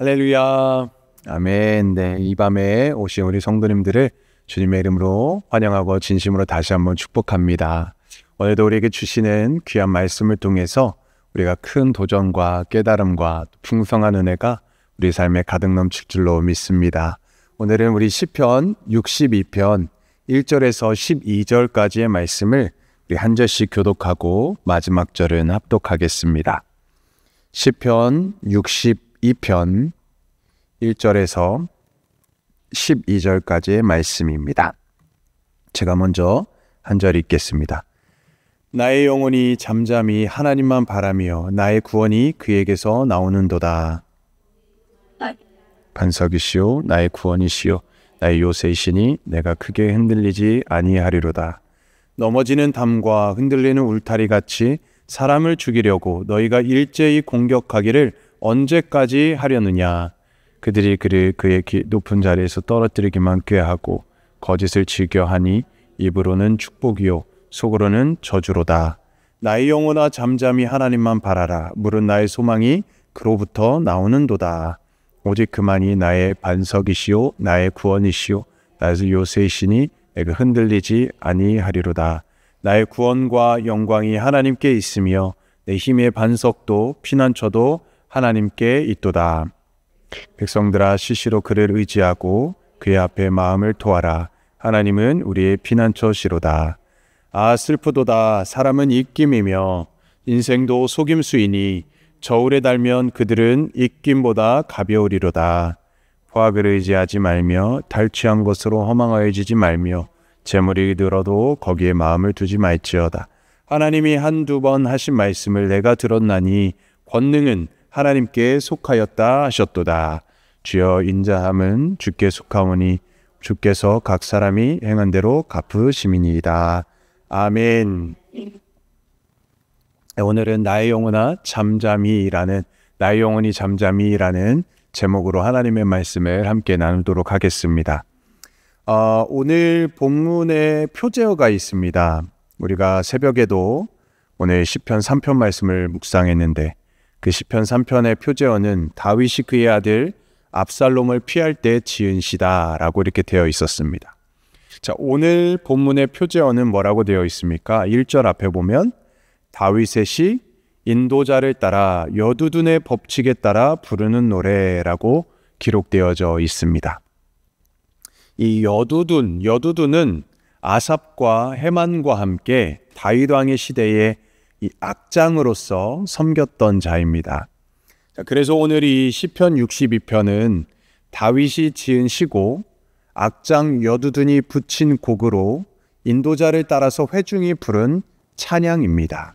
할렐루야. 아멘. 네, 이 밤에 오신 우리 성도님들을 주님의 이름으로 환영하고 진심으로 다시 한번 축복합니다. 오늘도 우리에게 주시는 귀한 말씀을 통해서 우리가 큰 도전과 깨달음과 풍성한 은혜가 우리 삶에 가득 넘칠 줄로 믿습니다. 오늘은 우리 시편 62편 1절에서 12절까지의 말씀을 우리 한 절씩 교독하고 마지막 절은 합독하겠습니다. 시편 6 2 2편 1절에서 12절까지의 말씀입니다. 제가 먼저 한 절 읽겠습니다. 나의 영혼이 잠잠히 하나님만 바라며 나의 구원이 그에게서 나오는도다. 반석이시오 나의 구원이시오 나의 요새이시니 내가 크게 흔들리지 아니하리로다. 넘어지는 담과 흔들리는 울타리 같이 사람을 죽이려고 너희가 일제히 공격하기를 언제까지 하려느냐 그들이 그를 그의 높은 자리에서 떨어뜨리기만 꾀하고 거짓을 즐겨하니 입으로는 축복이요 속으로는 저주로다. 나의 영혼아 잠잠히 하나님만 바라라. 물은 나의 소망이 그로부터 나오는도다. 오직 그만이 나의 반석이시요 나의 구원이시요 나의 요새이시니 내가 흔들리지 아니하리로다. 나의 구원과 영광이 하나님께 있으며 내 힘의 반석도 피난처도 하나님께 있도다. 백성들아 시시로 그를 의지하고 그의 앞에 마음을 토하라. 하나님은 우리의 피난처시로다. 아 슬프도다. 사람은 입김이며 인생도 속임수이니 저울에 달면 그들은 입김보다 가벼우리로다. 포악을 의지하지 말며 탈취한 것으로 허망하여지지 말며 재물이 늘어도 거기에 마음을 두지 말지어다. 하나님이 한두 번 하신 말씀을 내가 들었나니 권능은 하나님께 속하였다 하셨도다. 주여 인자함은 주께 속하오니 주께서 각 사람이 행한 대로 갚으심이니이다. 아멘. 네, 오늘은 나의 영혼아 잠잠이라는 나의 영혼이 잠잠이라는 제목으로 하나님의 말씀을 함께 나누도록 하겠습니다. 어, 오늘 본문에 표제어가 있습니다. 우리가 새벽에도 오늘 시편 3편 말씀을 묵상했는데 그 시편 3편의 표제어는 다윗이 그의 아들 압살롬을 피할 때 지은 시다라고 이렇게 되어 있었습니다. 자, 오늘 본문의 표제어는 뭐라고 되어 있습니까? 1절 앞에 보면 다윗의 시 인도자를 따라 여두둔의 법칙에 따라 부르는 노래라고 기록되어져 있습니다. 이 여두둔, 여두둔은 아삽과 해만과 함께 다윗 왕의 시대에 이 악장으로서 섬겼던 자입니다. 그래서 오늘 이 시편 62편은 다윗이 지은 시고 악장 여두둔이 붙인 곡으로 인도자를 따라서 회중이 부른 찬양입니다.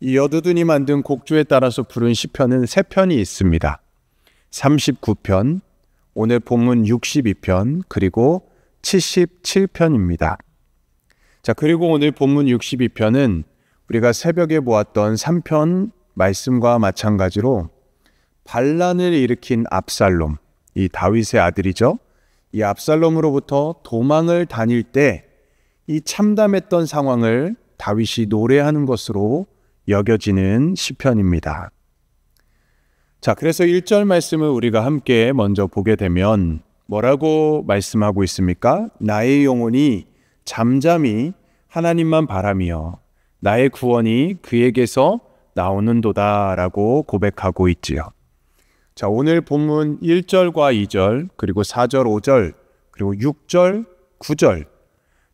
이 여두둔이 만든 곡주에 따라서 부른 시편은 세 편이 있습니다. 39편, 오늘 본문 62편, 그리고 77편입니다. 자, 그리고 오늘 본문 62편은 우리가 새벽에 보았던 3편 말씀과 마찬가지로 반란을 일으킨 압살롬, 이 다윗의 아들이죠. 이 압살롬으로부터 도망을 다닐 때 이 참담했던 상황을 다윗이 노래하는 것으로 여겨지는 시편입니다. 자, 그래서 1절 말씀을 우리가 함께 먼저 보게 되면 뭐라고 말씀하고 있습니까? 나의 영혼이 잠잠히 하나님만 바라며 나의 구원이 그에게서 나오는도다라고 고백하고 있지요. 자, 오늘 본문 1절과 2절, 그리고 4절, 5절, 그리고 6절, 9절.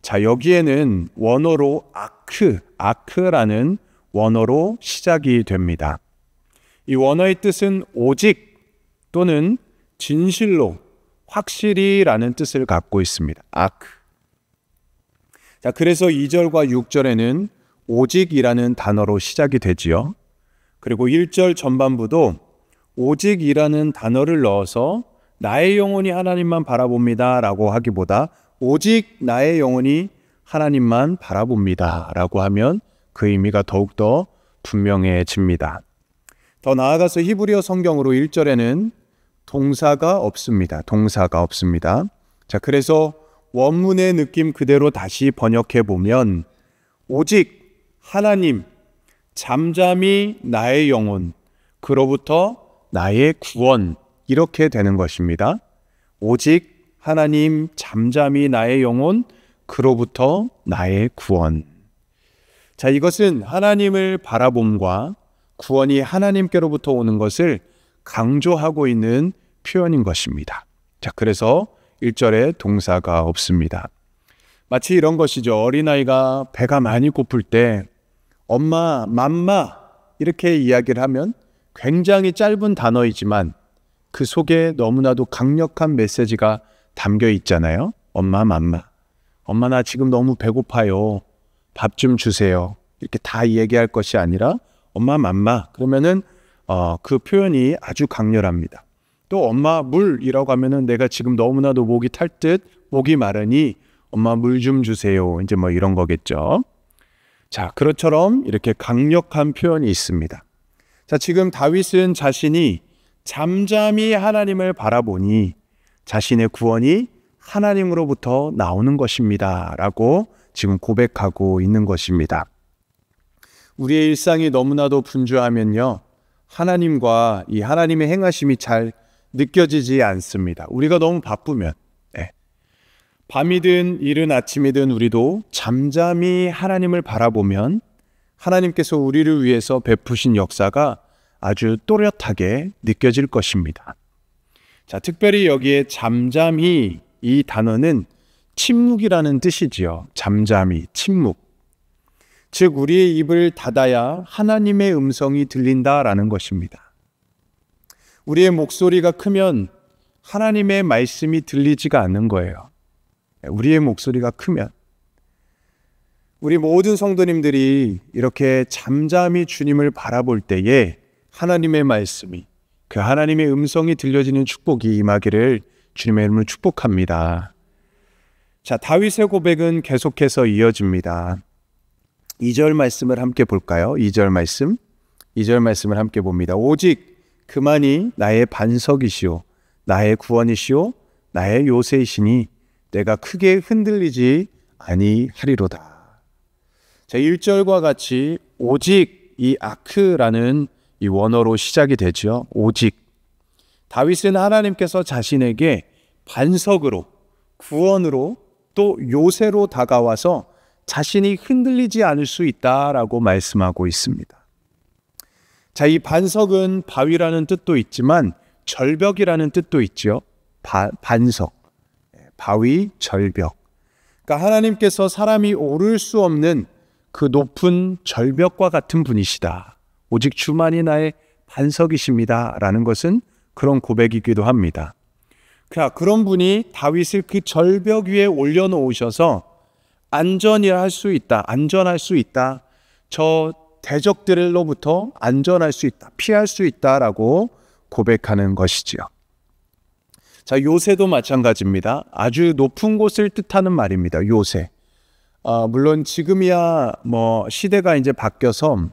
자, 여기에는 원어로 아크, 아크라는 원어로 시작이 됩니다. 이 원어의 뜻은 오직 또는 진실로, 확실히라는 뜻을 갖고 있습니다. 아크. 자, 그래서 2절과 6절에는 오직이라는 단어로 시작이 되지요. 그리고 1절 전반부도 오직이라는 단어를 넣어서 나의 영혼이 하나님만 바라봅니다 라고 하기보다 오직 나의 영혼이 하나님만 바라봅니다 라고 하면 그 의미가 더욱더 분명해집니다. 더 나아가서 히브리어 성경으로 1절에는 동사가 없습니다. 동사가 없습니다. 자, 그래서 원문의 느낌 그대로 다시 번역해 보면 오직 하나님, 잠잠히 나의 영혼, 그로부터 나의 구원, 이렇게 되는 것입니다. 오직 하나님, 잠잠히 나의 영혼, 그로부터 나의 구원. 자, 이것은 하나님을 바라봄과 구원이 하나님께로부터 오는 것을 강조하고 있는 표현인 것입니다. 자, 그래서 1절에 동사가 없습니다. 마치 이런 것이죠. 어린아이가 배가 많이 고플 때 엄마, 맘마 이렇게 이야기를 하면 굉장히 짧은 단어이지만 그 속에 너무나도 강력한 메시지가 담겨 있잖아요. 엄마, 맘마. 엄마, 나 지금 너무 배고파요. 밥 좀 주세요. 이렇게 다 얘기할 것이 아니라 엄마, 맘마. 그러면은 어, 그 표현이 아주 강렬합니다. 또 엄마, 물이라고 하면은 내가 지금 너무나도 목이 탈 듯 목이 마르니 엄마 물 좀 주세요. 이제 뭐 이런 거겠죠. 자, 그것처럼 이렇게 강력한 표현이 있습니다. 자, 지금 다윗은 자신이 잠잠히 하나님을 바라보니 자신의 구원이 하나님으로부터 나오는 것입니다. 라고 지금 고백하고 있는 것입니다. 우리의 일상이 너무나도 분주하면요. 하나님과 이 하나님의 행하심이 잘 느껴지지 않습니다. 우리가 너무 바쁘면 밤이든 이른 아침이든 우리도 잠잠히 하나님을 바라보면 하나님께서 우리를 위해서 베푸신 역사가 아주 또렷하게 느껴질 것입니다. 자, 특별히 여기에 잠잠히 이 단어는 침묵이라는 뜻이지요. 잠잠히, 침묵. 즉, 우리의 입을 닫아야 하나님의 음성이 들린다라는 것입니다. 우리의 목소리가 크면 하나님의 말씀이 들리지가 않는 거예요. 우리의 목소리가 크면 우리 모든 성도님들이 이렇게 잠잠히 주님을 바라볼 때에 하나님의 말씀이 그 하나님의 음성이 들려지는 축복이 임하기를 주님의 이름으로 축복합니다. 자, 다윗의 고백은 계속해서 이어집니다. 2절 말씀을 함께 볼까요? 2절 말씀. 2절 말씀을 함께 봅니다. 오직 그만이 나의 반석이시오 나의 구원이시오 나의 요새이시니 내가 크게 흔들리지 아니하리로다. 자, 1절과 같이 오직 이 아크라는 이 원어로 시작이 되죠. 오직 다윗은 하나님께서 자신에게 반석으로 구원으로 또 요새로 다가와서 자신이 흔들리지 않을 수 있다라고 말씀하고 있습니다. 자, 이 반석은 바위라는 뜻도 있지만 절벽이라는 뜻도 있죠. 바, 반석. 바위, 절벽. 그러니까 하나님께서 사람이 오를 수 없는 그 높은 절벽과 같은 분이시다. 오직 주만이 나의 반석이십니다. 라는 것은 그런 고백이기도 합니다. 자, 그런 분이 다윗을 그 절벽 위에 올려놓으셔서 안전이 할 수 있다. 안전할 수 있다. 저 대적들로부터 안전할 수 있다. 피할 수 있다라고 고백하는 것이지요. 자, 요새도 마찬가지입니다. 아주 높은 곳을 뜻하는 말입니다. 요새. 아, 물론 지금이야 뭐 시대가 이제 바뀌어서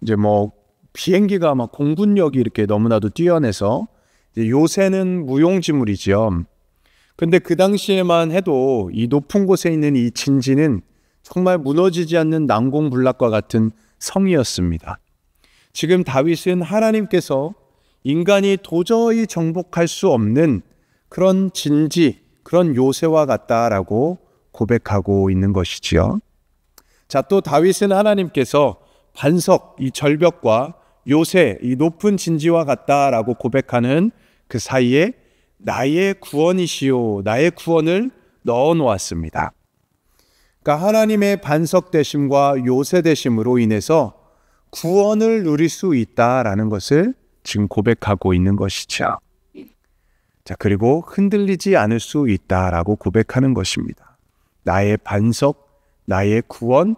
이제 뭐 비행기가 막 공군력이 이렇게 너무나도 뛰어내서 요새는 무용지물이지요. 근데 그 당시에만 해도 이 높은 곳에 있는 이 진지는 정말 무너지지 않는 난공불락과 같은 성이었습니다. 지금 다윗은 하나님께서 인간이 도저히 정복할 수 없는 그런 진지, 그런 요새와 같다라고 고백하고 있는 것이지요. 자, 또 다윗은 하나님께서 반석, 이 절벽과 요새, 이 높은 진지와 같다라고 고백하는 그 사이에 나의 구원이시요, 나의 구원을 넣어 놓았습니다. 그러니까 하나님의 반석 대심과 요새 대심으로 인해서 구원을 누릴 수 있다라는 것을 지금 고백하고 있는 것이죠. 자, 그리고 흔들리지 않을 수 있다라고 고백하는 것입니다. 나의 반석, 나의 구원,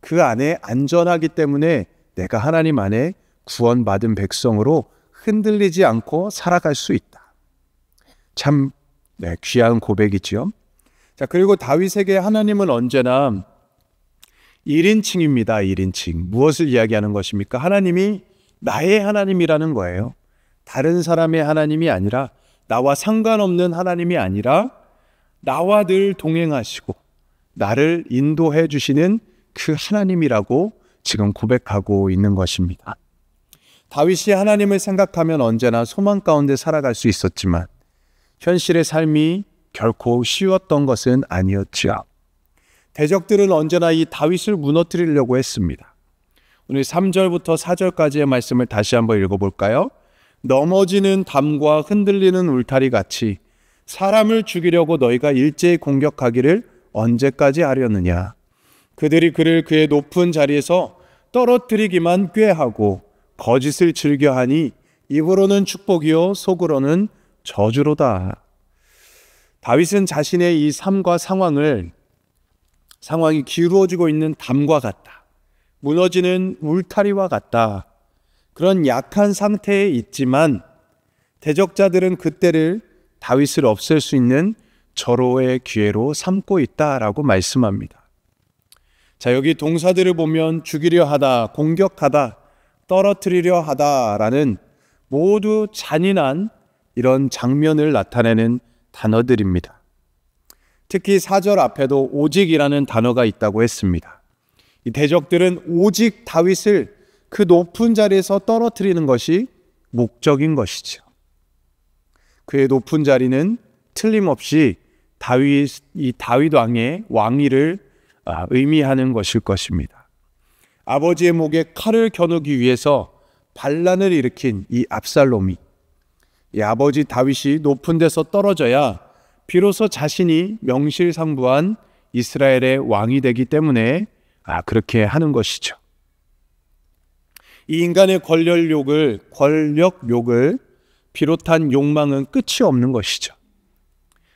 그 안에 안전하기 때문에 내가 하나님 안에 구원받은 백성으로 흔들리지 않고 살아갈 수 있다. 참 네, 귀한 고백이지요. 자, 그리고 다윗에게 하나님은 언제나 1인칭입니다. 1인칭. 무엇을 이야기하는 것입니까? 하나님이 나의 하나님이라는 거예요. 다른 사람의 하나님이 아니라 나와 상관없는 하나님이 아니라 나와 늘 동행하시고 나를 인도해 주시는 그 하나님이라고 지금 고백하고 있는 것입니다. 다윗이 하나님을 생각하면 언제나 소망 가운데 살아갈 수 있었지만 현실의 삶이 결코 쉬웠던 것은 아니었지요. 대적들은 언제나 이 다윗을 무너뜨리려고 했습니다. 오늘 3절부터 4절까지의 말씀을 다시 한번 읽어볼까요? 넘어지는 담과 흔들리는 울타리 같이 사람을 죽이려고 너희가 일제히 공격하기를 언제까지 하려느냐. 그들이 그를 그의 높은 자리에서 떨어뜨리기만 꾀하고 거짓을 즐겨하니 입으로는 축복이요 속으로는 저주로다. 다윗은 자신의 이 삶과 상황을 상황이 기울어지고 있는 담과 같다. 무너지는 울타리와 같다. 그런 약한 상태에 있지만 대적자들은 그때를 다윗을 없앨 수 있는 절호의 기회로 삼고 있다라고 말씀합니다. 자, 여기 동사들을 보면 죽이려 하다, 공격하다, 떨어뜨리려 하다라는 모두 잔인한 이런 장면을 나타내는 단어들입니다. 특히 4절 앞에도 오직이라는 단어가 있다고 했습니다. 이 대적들은 오직 다윗을 그 높은 자리에서 떨어뜨리는 것이 목적인 것이죠. 그의 높은 자리는 틀림없이 다윗 이 다윗 왕의 왕위를 아, 의미하는 것일 것입니다. 아버지의 목에 칼을 겨누기 위해서 반란을 일으킨 이 압살롬이 이 아버지 다윗이 높은 데서 떨어져야 비로소 자신이 명실상부한 이스라엘의 왕이 되기 때문에 아 그렇게 하는 것이죠. 이 인간의 권력욕을 권력욕을 비롯한 욕망은 끝이 없는 것이죠.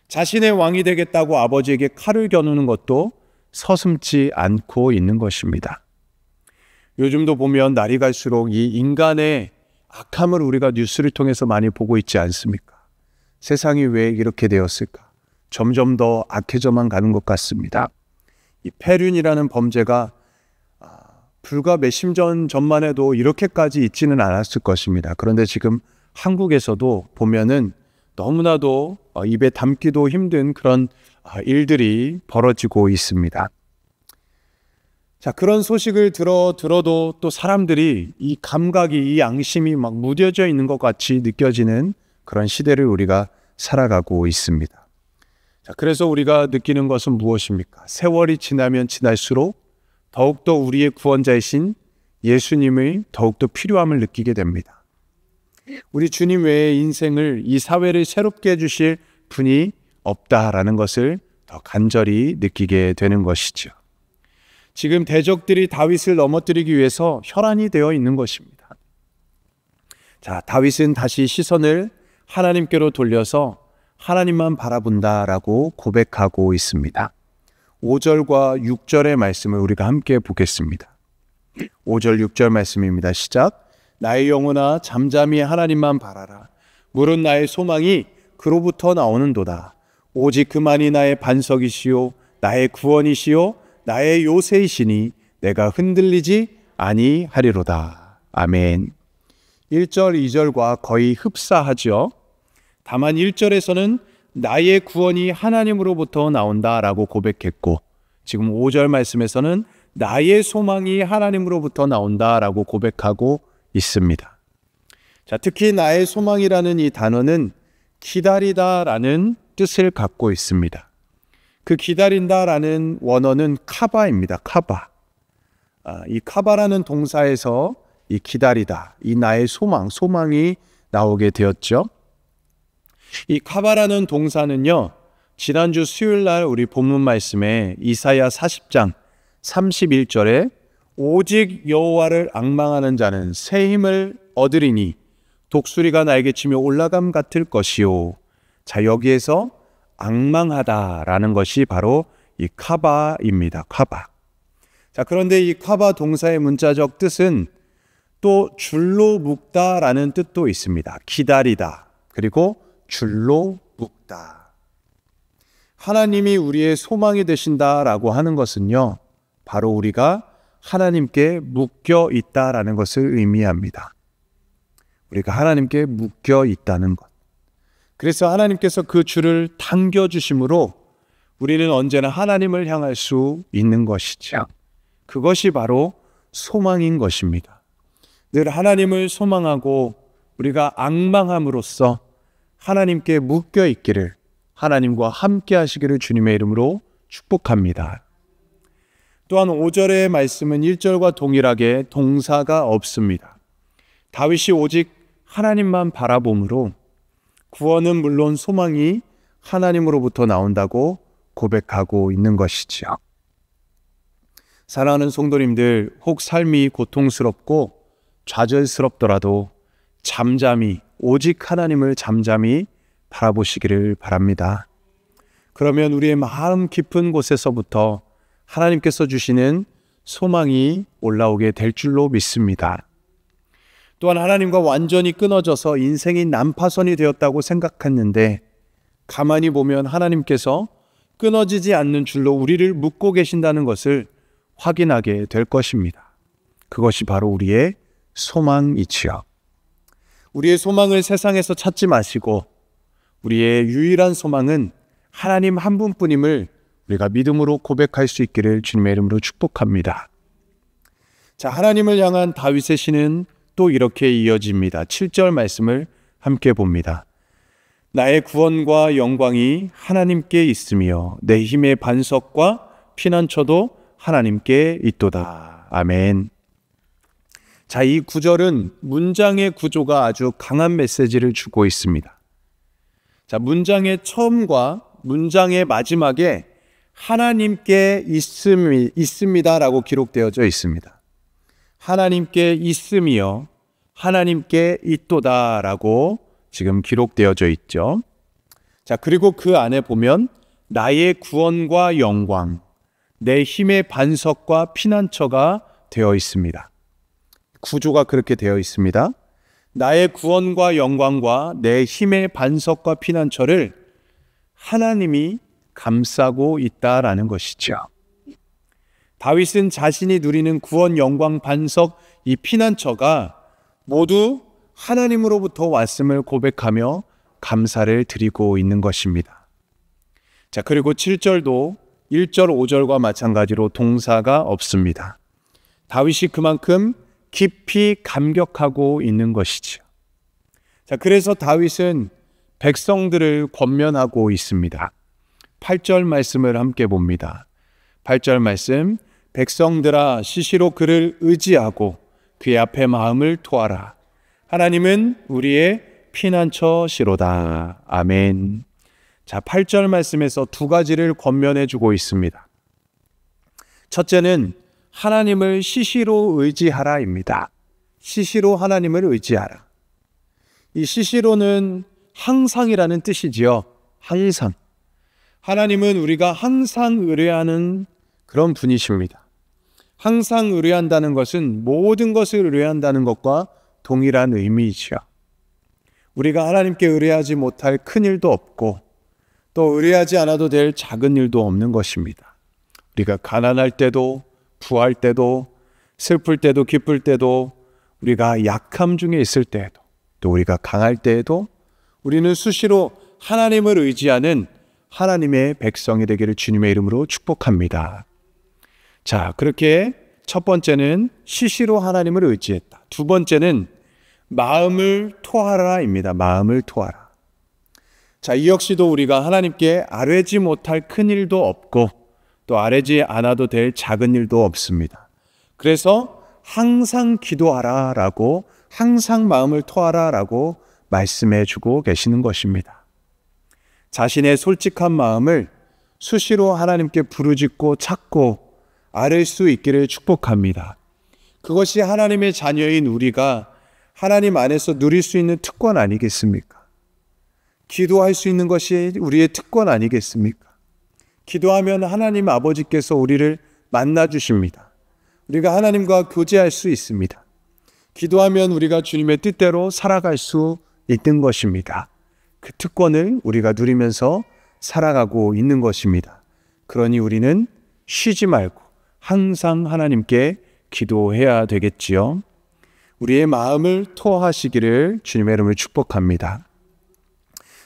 자신의 왕이 되겠다고 아버지에게 칼을 겨누는 것도 서슴지 않고 있는 것입니다. 요즘도 보면 날이 갈수록 이 인간의 악함을 우리가 뉴스를 통해서 많이 보고 있지 않습니까? 세상이 왜 이렇게 되었을까? 점점 더 악해져만 가는 것 같습니다. 이 폐륜이라는 범죄가 불과 몇십 년 전만 해도 이렇게까지 있지는 않았을 것입니다. 그런데 지금 한국에서도 보면은 너무나도 어, 입에 담기도 힘든 그런 어, 일들이 벌어지고 있습니다. 자, 그런 소식을 들어 들어도 또 사람들이 이 감각이 이 양심이 막 무뎌져 있는 것 같이 느껴지는 그런 시대를 우리가 살아가고 있습니다. 자, 그래서 우리가 느끼는 것은 무엇입니까? 세월이 지나면 지날수록 더욱더 우리의 구원자이신 예수님의 더욱더 필요함을 느끼게 됩니다. 우리 주님 외에 인생을 이 사회를 새롭게 해주실 분이 없다라는 것을 더 간절히 느끼게 되는 것이죠. 지금 대적들이 다윗을 넘어뜨리기 위해서 혈안이 되어 있는 것입니다. 자, 다윗은 다시 시선을 하나님께로 돌려서 하나님만 바라본다라고 고백하고 있습니다. 5절과 6절의 말씀을 우리가 함께 보겠습니다. 5절, 6절 말씀입니다. 시작. 나의 영혼아, 잠잠히 하나님만 바라라. 물은 나의 소망이 그로부터 나오는도다. 오직 그만이 나의 반석이시요, 나의 구원이시요, 나의 요새이시니 내가 흔들리지 아니하리로다. 아멘. 1절, 2절과 거의 흡사하지요. 다만 1절에서는 나의 구원이 하나님으로부터 나온다라고 고백했고 지금 5절 말씀에서는 나의 소망이 하나님으로부터 나온다라고 고백하고 있습니다. 자, 특히 나의 소망이라는 이 단어는 기다리다라는 뜻을 갖고 있습니다. 그 기다린다라는 원어는 카바입니다. 카바. 아, 이 카바라는 동사에서 이 기다리다, 이 나의 소망, 소망이 나오게 되었죠. 이 카바라는 동사는요. 지난주 수요일 날 우리 본문 말씀에 이사야 40장 31절에 오직 여호와를 악망하는 자는 새 힘을 얻으리니 독수리가 날개 치며 올라감 같을 것이요. 자, 여기에서 악망하다라는 것이 바로 이 카바입니다. 카바. 자, 그런데 이 카바 동사의 문자적 뜻은 또 줄로 묶다라는 뜻도 있습니다. 기다리다. 그리고 줄로 묶다. 하나님이 우리의 소망이 되신다라고 하는 것은요. 바로 우리가 하나님께 묶여 있다라는 것을 의미합니다. 우리가 하나님께 묶여 있다는 것. 그래서 하나님께서 그 줄을 당겨 주심으로 우리는 언제나 하나님을 향할 수 있는 것이죠. 그것이 바로 소망인 것입니다. 늘 하나님을 소망하고 우리가 악망함으로써 하나님께 묶여 있기를 하나님과 함께 하시기를 주님의 이름으로 축복합니다. 또한 5절의 말씀은 1절과 동일하게 동사가 없습니다. 다윗이 오직 하나님만 바라봄으로 구원은 물론 소망이 하나님으로부터 나온다고 고백하고 있는 것이지요. 사랑하는 성도님들, 혹 삶이 고통스럽고 좌절스럽더라도 잠잠히 오직 하나님을 잠잠히 바라보시기를 바랍니다. 그러면 우리의 마음 깊은 곳에서부터 하나님께서 주시는 소망이 올라오게 될 줄로 믿습니다. 또한 하나님과 완전히 끊어져서 인생이 난파선이 되었다고 생각했는데 가만히 보면 하나님께서 끊어지지 않는 줄로 우리를 묶고 계신다는 것을 확인하게 될 것입니다. 그것이 바로 우리의 소망이지요. 우리의 소망을 세상에서 찾지 마시고 우리의 유일한 소망은 하나님 한 분뿐임을 우리가 믿음으로 고백할 수 있기를 주님의 이름으로 축복합니다. 자, 하나님을 향한 다윗의 시는 또 이렇게 이어집니다. 7절 말씀을 함께 봅니다. 나의 구원과 영광이 하나님께 있으며 내 힘의 반석과 피난처도 하나님께 있도다. 아멘. 자, 이 구절은 문장의 구조가 아주 강한 메시지를 주고 있습니다. 자, 문장의 처음과 문장의 마지막에 하나님께 있음이, 있습니다라고 기록되어져 있습니다. 하나님께 있음이요. 하나님께 있도다라고 지금 기록되어져 있죠. 자, 그리고 그 안에 보면 나의 구원과 영광, 내 힘의 반석과 피난처가 되어 있습니다. 구조가 그렇게 되어 있습니다. 나의 구원과 영광과 내 힘의 반석과 피난처를 하나님이 감싸고 있다라는 것이죠. 다윗은 자신이 누리는 구원, 영광, 반석, 이 피난처가 모두 하나님으로부터 왔음을 고백하며 감사를 드리고 있는 것입니다. 자, 그리고 7절도 1절, 5절과 마찬가지로 동사가 없습니다. 다윗이 그만큼 깊이 감격하고 있는 것이지요. 자, 그래서 다윗은 백성들을 권면하고 있습니다. 8절 말씀을 함께 봅니다. 8절 말씀, 백성들아 시시로 그를 의지하고 그의 앞에 마음을 토하라. 하나님은 우리의 피난처시로다. 아멘. 자, 8절 말씀에서 두 가지를 권면해 주고 있습니다. 첫째는 하나님을 시시로 의지하라입니다. 시시로 하나님을 의지하라. 이 시시로는 항상이라는 뜻이지요. 항상. 하나님은 우리가 항상 의뢰하는 그런 분이십니다. 항상 의뢰한다는 것은 모든 것을 의뢰한다는 것과 동일한 의미이지요. 우리가 하나님께 의뢰하지 못할 큰 일도 없고 또 의뢰하지 않아도 될 작은 일도 없는 것입니다. 우리가 가난할 때도 수할 때도 슬플 때도 기쁠 때도 우리가 약함 중에 있을 때에도 또 우리가 강할 때에도 우리는 수시로 하나님을 의지하는 하나님의 백성이 되기를 주님의 이름으로 축복합니다. 자, 그렇게 첫 번째는 시시로 하나님을 의지했다. 두 번째는 마음을 토하라입니다. 마음을 토하라. 자, 이 역시도 우리가 하나님께 아뢰지 못할 큰 일도 없고 또 아뢰지 않아도 될 작은 일도 없습니다. 그래서 항상 기도하라 라고 항상 마음을 토하라 라고 말씀해 주고 계시는 것입니다. 자신의 솔직한 마음을 수시로 하나님께 부르짖고 찾고 아랠 수 있기를 축복합니다. 그것이 하나님의 자녀인 우리가 하나님 안에서 누릴 수 있는 특권 아니겠습니까? 기도할 수 있는 것이 우리의 특권 아니겠습니까? 기도하면 하나님 아버지께서 우리를 만나 주십니다. 우리가 하나님과 교제할 수 있습니다. 기도하면 우리가 주님의 뜻대로 살아갈 수 있는 것입니다. 그 특권을 우리가 누리면서 살아가고 있는 것입니다. 그러니 우리는 쉬지 말고 항상 하나님께 기도해야 되겠지요. 우리의 마음을 토하시기를 주님의 이름을 축복합니다.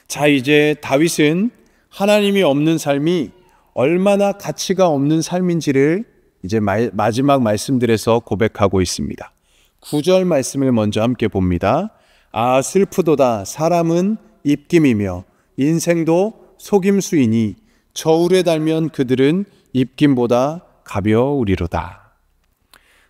자, 이제 다윗은 하나님이 없는 삶이 얼마나 가치가 없는 삶인지를 이제 마지막 말씀들에서 고백하고 있습니다. 9절 말씀을 먼저 함께 봅니다. 아, 슬프도다. 사람은 입김이며 인생도 속임수이니 저울에 달면 그들은 입김보다 가벼우리로다.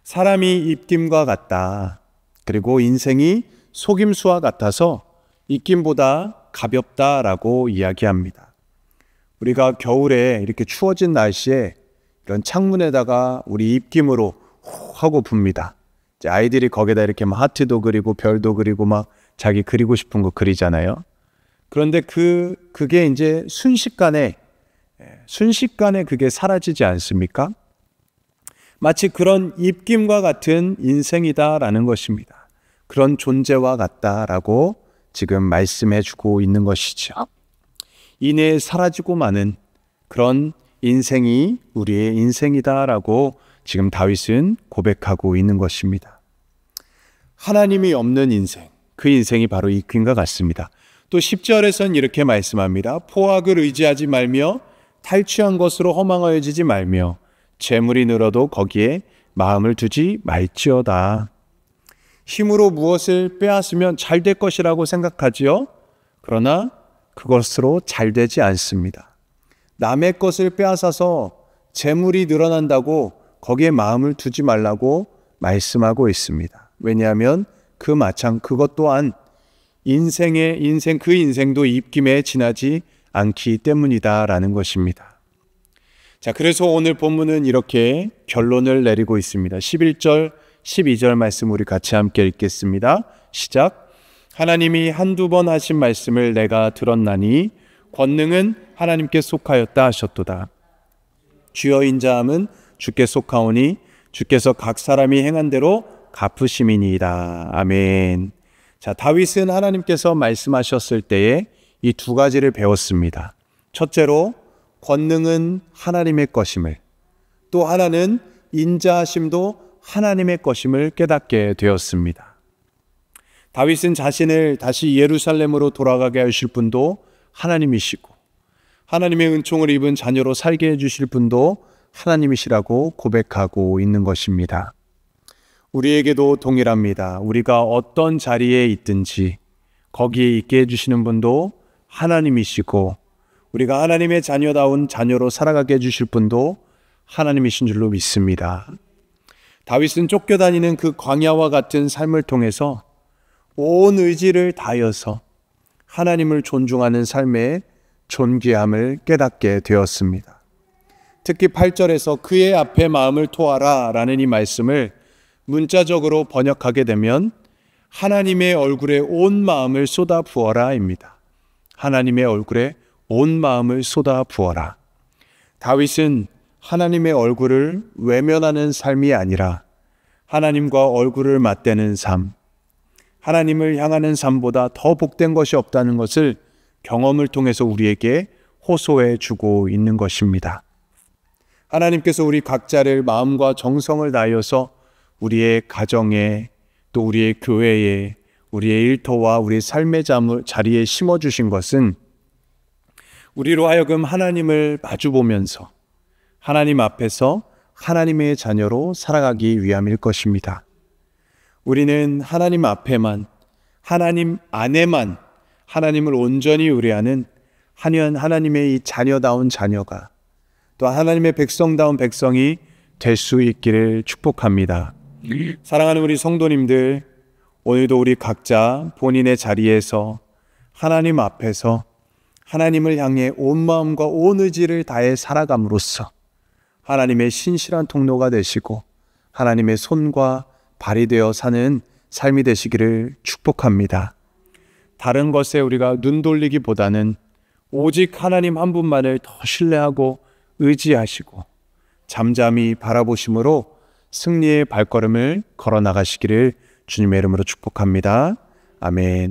사람이 입김과 같다. 그리고 인생이 속임수와 같아서 입김보다 가볍다라고 이야기합니다. 우리가 겨울에 이렇게 추워진 날씨에 이런 창문에다가 우리 입김으로 호 하고 붑니다. 이제 아이들이 거기다 이렇게 막 하트도 그리고 별도 그리고 막 자기 그리고 싶은 거 그리잖아요. 그런데 그 그게 이제 순식간에 예, 순식간에 그게 사라지지 않습니까? 마치 그런 입김과 같은 인생이다라는 것입니다. 그런 존재와 같다라고 지금 말씀해 주고 있는 것이죠. 이내 사라지고 마는 그런 인생이 우리의 인생이다라고 지금 다윗은 고백하고 있는 것입니다. 하나님이 없는 인생, 그 인생이 바로 이 귀인과 같습니다. 또 10절에선 이렇게 말씀합니다. 포악을 의지하지 말며 탈취한 것으로 허망하여지지 말며 재물이 늘어도 거기에 마음을 두지 말지어다. 힘으로 무엇을 빼앗으면 잘 될 것이라고 생각하지요. 그러나 그것으로 잘 되지 않습니다. 남의 것을 빼앗아서 재물이 늘어난다고 거기에 마음을 두지 말라고 말씀하고 있습니다. 왜냐하면 그 마찬 그것 또한 인생의 인생 그 인생도 입김에 지나지 않기 때문이다라는 것입니다. 자, 그래서 오늘 본문은 이렇게 결론을 내리고 있습니다. 11절, 12절 말씀 우리 같이 함께 읽겠습니다. 시작. 하나님이 한두 번 하신 말씀을 내가 들었나니 권능은 하나님께 속하였다 하셨도다. 주여 인자함은 주께 속하오니 주께서 각 사람이 행한 대로 갚으심이니이다. 아멘. 자, 다윗은 하나님께서 말씀하셨을 때에 이 두 가지를 배웠습니다. 첫째로 권능은 하나님의 것임을 또 하나는 인자하심도 하나님의 것임을 깨닫게 되었습니다. 다윗은 자신을 다시 예루살렘으로 돌아가게 하실 분도 하나님이시고 하나님의 은총을 입은 자녀로 살게 해주실 분도 하나님이시라고 고백하고 있는 것입니다. 우리에게도 동일합니다. 우리가 어떤 자리에 있든지 거기에 있게 해주시는 분도 하나님이시고 우리가 하나님의 자녀다운 자녀로 살아가게 해주실 분도 하나님이신 줄로 믿습니다. 다윗은 쫓겨다니는 그 광야와 같은 삶을 통해서 온 의지를 다여서 하나님을 존중하는 삶의 존귀함을 깨닫게 되었습니다. 특히 8절에서 그의 앞에 마음을 토하라 라는 이 말씀을 문자적으로 번역하게 되면 하나님의 얼굴에 온 마음을 쏟아 부어라입니다. 하나님의 얼굴에 온 마음을 쏟아 부어라. 다윗은 하나님의 얼굴을 외면하는 삶이 아니라 하나님과 얼굴을 맞대는 삶, 하나님을 향하는 삶보다 더 복된 것이 없다는 것을 경험을 통해서 우리에게 호소해 주고 있는 것입니다. 하나님께서 우리 각자를 마음과 정성을 다하서 우리의 가정에 또 우리의 교회에 우리의 일터와 우리의 삶의 자리에 심어 주신 것은 우리로 하여금 하나님을 마주 보면서 하나님 앞에서 하나님의 자녀로 살아가기 위함일 것입니다. 우리는 하나님 앞에만, 하나님 안에만 하나님을 온전히 의뢰하는 한연 하나님의 이 자녀다운 자녀가 또 하나님의 백성다운 백성이 될 수 있기를 축복합니다. 사랑하는 우리 성도님들, 오늘도 우리 각자 본인의 자리에서 하나님 앞에서 하나님을 향해 온 마음과 온 의지를 다해 살아감으로써 하나님의 신실한 통로가 되시고 하나님의 손과 발이되어 사는 삶이 되시기를 축복합니다. 다른 것에 우리가 눈 돌리기보다는 오직 하나님 한 분만을 더 신뢰하고 의지하시고 잠잠히 바라보심으로 승리의 발걸음을 걸어 나가시기를 주님의 이름으로 축복합니다. 아멘.